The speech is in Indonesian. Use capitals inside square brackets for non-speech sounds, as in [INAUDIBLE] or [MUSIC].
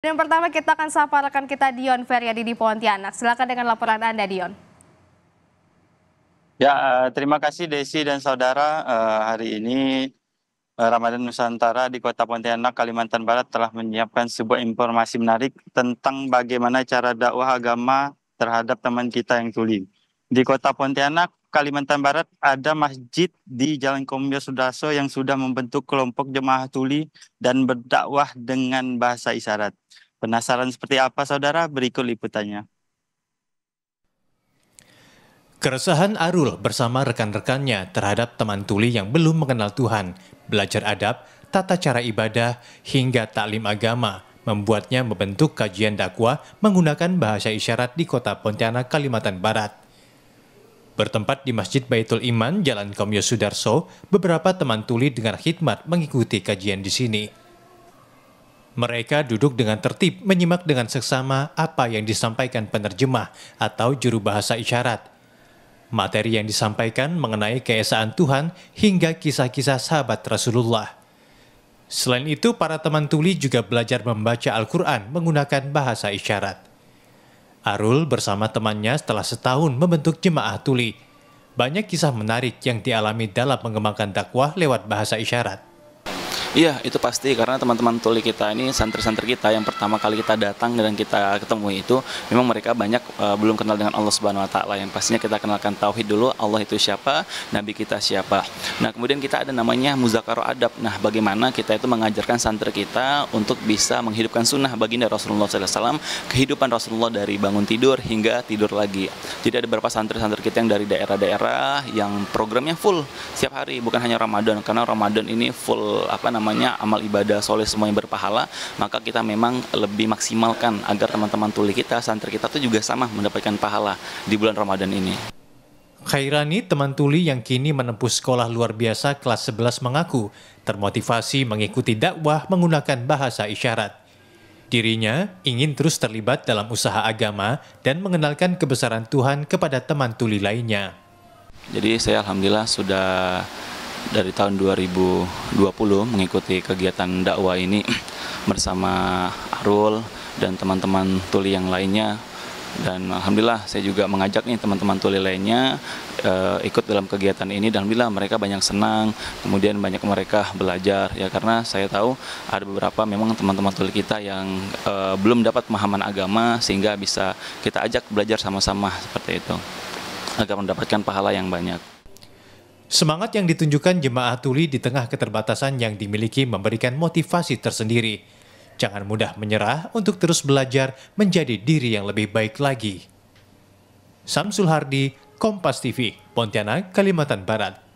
Dan pertama kita akan sapa rekan kita Dion Feryadi di Pontianak. Silakan dengan laporan Anda Dion. Ya, eh, terima kasih Desi dan saudara. Eh, hari ini eh, Ramadan Nusantara di Kota Pontianak, Kalimantan Barat telah menyiapkan sebuah informasi menarik tentang bagaimana cara dakwah agama terhadap teman kita yang tuli. Di Kota Pontianak, Kalimantan Barat ada masjid di Jalan Kombes Sudaso yang sudah membentuk kelompok jemaah tuli dan berdakwah dengan bahasa isyarat. Penasaran seperti apa saudara? Berikut liputannya. Keresahan Arul bersama rekan-rekannya terhadap teman tuli yang belum mengenal Tuhan, belajar adab, tata cara ibadah, hingga taklim agama membuatnya membentuk kajian dakwah menggunakan bahasa isyarat di kota Pontianak, Kalimantan Barat. Bertempat di Masjid Baitul Iman, Jalan Komyo Sudarso, beberapa teman tuli dengan khidmat mengikuti kajian di sini. Mereka duduk dengan tertib menyimak dengan seksama apa yang disampaikan penerjemah atau juru bahasa isyarat. Materi yang disampaikan mengenai keesaan Tuhan hingga kisah-kisah sahabat Rasulullah. Selain itu, para teman tuli juga belajar membaca Al-Quran menggunakan bahasa isyarat. Arul bersama temannya setelah setahun membentuk jemaah tuli. Banyak kisah menarik yang dialami dalam mengembangkan dakwah lewat bahasa isyarat. Iya, itu pasti karena teman-teman tuli kita ini santri-santri kita yang pertama kali kita datang dan kita ketemu itu memang mereka banyak uh, belum kenal dengan Allah Subhanahu wa taala. Yang pastinya kita kenalkan tauhid dulu, Allah itu siapa, nabi kita siapa. Nah, kemudian kita ada namanya muzakarah adab. Nah, bagaimana kita itu mengajarkan santri kita untuk bisa menghidupkan sunnah baginda Rasulullah SAW, kehidupan Rasulullah dari bangun tidur hingga tidur lagi. Jadi ada beberapa santri-santri kita yang dari daerah-daerah yang programnya full setiap hari, bukan hanya Ramadan karena Ramadan ini full apa namanya namanya amal ibadah soleh semuanya berpahala maka kita memang lebih maksimalkan agar teman-teman tuli kita santri kita tuh juga sama mendapatkan pahala di bulan Ramadan ini Khairani, teman tuli yang kini menempuh sekolah luar biasa kelas 11 mengaku termotivasi mengikuti dakwah menggunakan bahasa isyarat. Dirinya ingin terus terlibat dalam usaha agama dan mengenalkan kebesaran Tuhan kepada teman tuli lainnya. Jadi saya alhamdulillah sudah dari tahun 2020 mengikuti kegiatan dakwah ini [CLEARS THROAT] bersama Arul dan teman-teman tuli yang lainnya dan alhamdulillah saya juga mengajak nih teman-teman tuli lainnya e, ikut dalam kegiatan ini dan alhamdulillah mereka banyak senang kemudian banyak mereka belajar ya karena saya tahu ada beberapa memang teman-teman tuli kita yang e, belum dapat pemahaman agama sehingga bisa kita ajak belajar sama-sama seperti itu agar mendapatkan pahala yang banyak. Semangat yang ditunjukkan jemaah tuli di tengah keterbatasan yang dimiliki memberikan motivasi tersendiri. Jangan mudah menyerah untuk terus belajar menjadi diri yang lebih baik lagi. Samsul Hardi, Kompas TV, Pontianak, Kalimantan Barat.